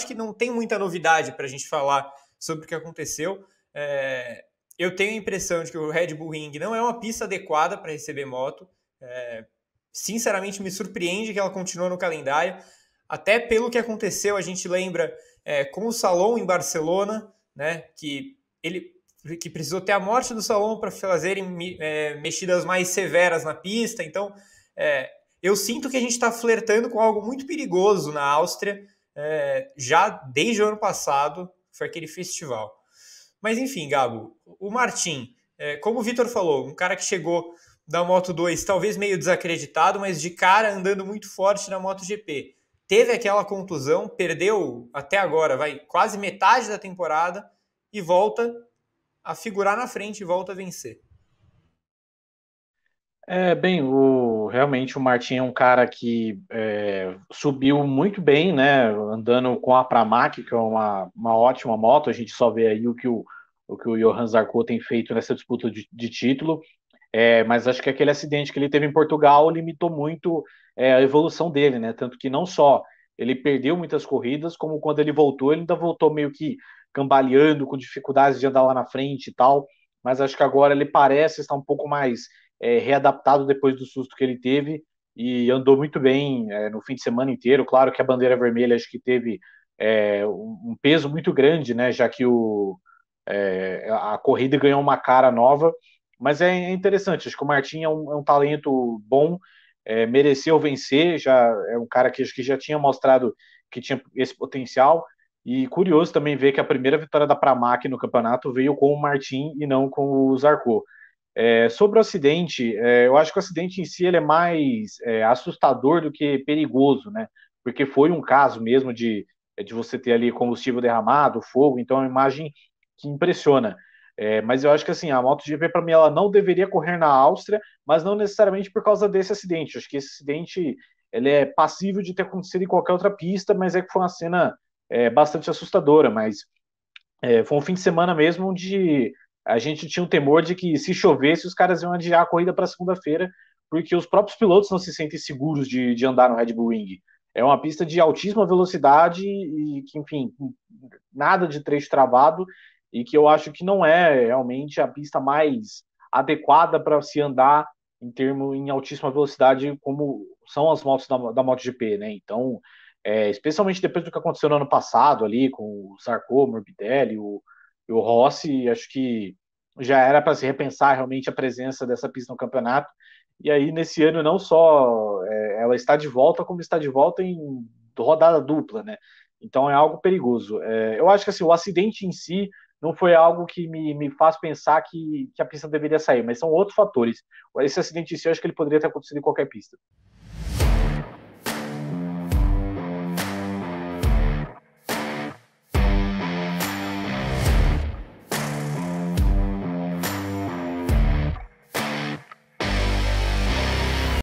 acho que não tem muita novidade para a gente falar sobre o que aconteceu. É, eu tenho a impressão de que o Red Bull Ring não é uma pista adequada para receber moto. É, sinceramente, me surpreende que ela continue no calendário. Até pelo que aconteceu, a gente lembra é, com o Salon em Barcelona, né, que ele que precisou ter a morte do Salon para fazerem é, mexidas mais severas na pista. Então, é, eu sinto que a gente está flertando com algo muito perigoso na Áustria é, já desde o ano passado, foi aquele festival. Mas enfim, Gabo, o Martin, é, como o Vitor falou, um cara que chegou da Moto 2, talvez meio desacreditado, mas de cara andando muito forte na MotoGP. Teve aquela contusão, perdeu até agora, vai quase metade da temporada e volta a figurar na frente e volta a vencer. É, bem, o, realmente o Martin é um cara que é, subiu muito bem, né? Andando com a Pramac, que é uma, uma ótima moto, a gente só vê aí o que o, o, que o Johan Zarco tem feito nessa disputa de, de título. É, mas acho que aquele acidente que ele teve em Portugal limitou muito é, a evolução dele, né? Tanto que não só ele perdeu muitas corridas, como quando ele voltou, ele ainda voltou meio que cambaleando, com dificuldades de andar lá na frente e tal. Mas acho que agora ele parece estar um pouco mais é, readaptado depois do susto que ele teve e andou muito bem é, no fim de semana inteiro. Claro que a bandeira vermelha acho que teve é, um, peso muito grande, né? Já que o, é, a corrida ganhou uma cara nova. Mas é interessante, acho que o Martin é um, é um talento bom, é, mereceu vencer, já é um cara que acho que já tinha mostrado que tinha esse potencial. E curioso também ver que a primeira vitória da Pramac no campeonato veio com o Martin e não com o Zarco. É, sobre o acidente, é, eu acho que o acidente em si ele é mais é, assustador do que perigoso, né? Porque foi um caso mesmo de, é, de você ter ali combustível derramado, fogo, então é uma imagem que impressiona. É, mas eu acho que assim, a MotoGP para mim ela não deveria correr na Áustria, mas não necessariamente por causa desse acidente. Eu acho que esse acidente ele é passível de ter acontecido em qualquer outra pista, mas é que foi uma cena é, bastante assustadora, mas foi um fim de semana mesmo onde a gente tinha um temor de que se chovesse, os caras iam adiar a corrida para segunda-feira, porque os próprios pilotos não se sentem seguros de, de andar no Red Bull Ring. É uma pista de altíssima velocidade e que, enfim, nada de trecho travado e que eu acho que não é realmente a pista mais adequada para se andar em termo em altíssima velocidade como são as motos da, da MotoGP, né? Então, é, especialmente depois do que aconteceu no ano passado ali com o Sarko, Morbidelli, o, o Rossi, acho que já era para se repensar realmente a presença dessa pista no campeonato. E aí, nesse ano, não só é, ela está de volta, como está de volta em rodada dupla, né? Então é algo perigoso. É, eu acho que assim, o acidente em si não foi algo que me, me faz pensar que, que a pista deveria sair, mas são outros fatores. Esse acidente em si, eu acho que ele poderia ter acontecido em qualquer pista.